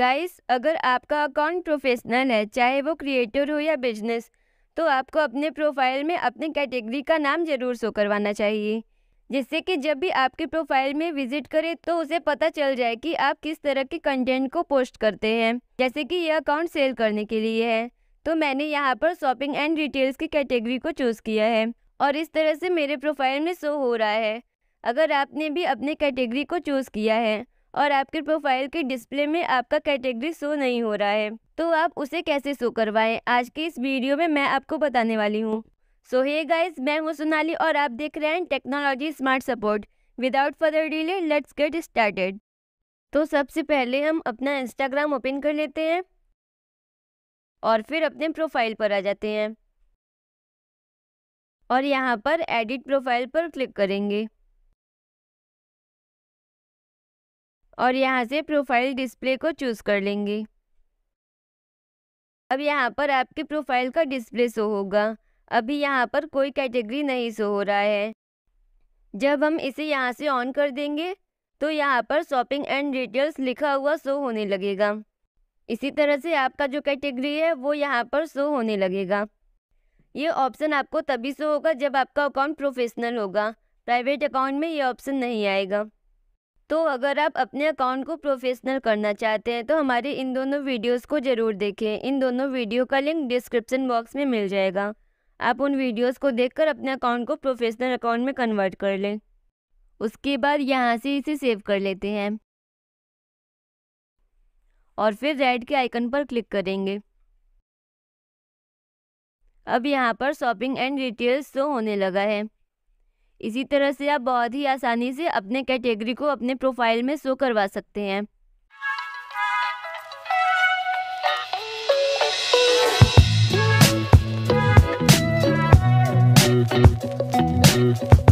Guys अगर आपका account professional है चाहे वो क्रिएटर हो या बिजनेस तो आपको अपने प्रोफाइल में अपने कैटेगरी का नाम ज़रूर शो करवाना चाहिए जिससे कि जब भी आपके प्रोफाइल में विजिट करे तो उसे पता चल जाए कि आप किस तरह के कंटेंट को पोस्ट करते हैं जैसे कि यह अकाउंट सेल करने के लिए है तो मैंने यहाँ पर शॉपिंग एंड रिटेल्स की कैटेगरी को चूज़ किया है और इस तरह से मेरे प्रोफाइल में शो हो रहा है अगर आपने भी अपने कैटेगरी को चूज़ किया है और आपके प्रोफाइल के डिस्प्ले में आपका कैटेगरी शो नहीं हो रहा है तो आप उसे कैसे शो करवाएं आज के इस वीडियो में मैं आपको बताने वाली हूँ सो हे गाइस मैं हूँ सोनाली और आप देख रहे हैं technology smart support without further delay let's get started तो सबसे पहले हम अपना इंस्टाग्राम ओपन कर लेते हैं और फिर अपने प्रोफाइल पर आ जाते हैं और यहाँ पर एडिट प्रोफाइल पर क्लिक करेंगे और यहाँ से प्रोफाइल डिस्प्ले को चूज़ कर लेंगे अब यहाँ पर आपके प्रोफाइल का डिस्प्ले शो होगा अभी यहाँ पर कोई कैटेगरी नहीं शो हो रहा है जब हम इसे यहाँ से ऑन कर देंगे तो यहाँ पर शॉपिंग एंड रिटेल्स लिखा हुआ शो होने लगेगा इसी तरह से आपका जो कैटेगरी है वो यहाँ पर शो होने लगेगा ये ऑप्शन आपको तभी शो होगा जब आपका अकाउंट प्रोफेशनल होगा प्राइवेट अकाउंट में ये ऑप्शन नहीं आएगा तो अगर आप अपने अकाउंट को प्रोफेशनल करना चाहते हैं तो हमारे इन दोनों वीडियोस को ज़रूर देखें इन दोनों वीडियो का लिंक डिस्क्रिप्शन बॉक्स में मिल जाएगा आप उन वीडियोस को देखकर अपने अकाउंट को प्रोफेशनल अकाउंट में कन्वर्ट कर लें उसके बाद यहाँ से इसे सेव कर लेते हैं और फिर रेड के आइकन पर क्लिक करेंगे अब यहाँ पर शॉपिंग एंड रिटेल शो होने लगा है इसी तरह से आप बहुत ही आसानी से अपने कैटेगरी को अपने प्रोफाइल में शो करवा सकते हैं Thank you.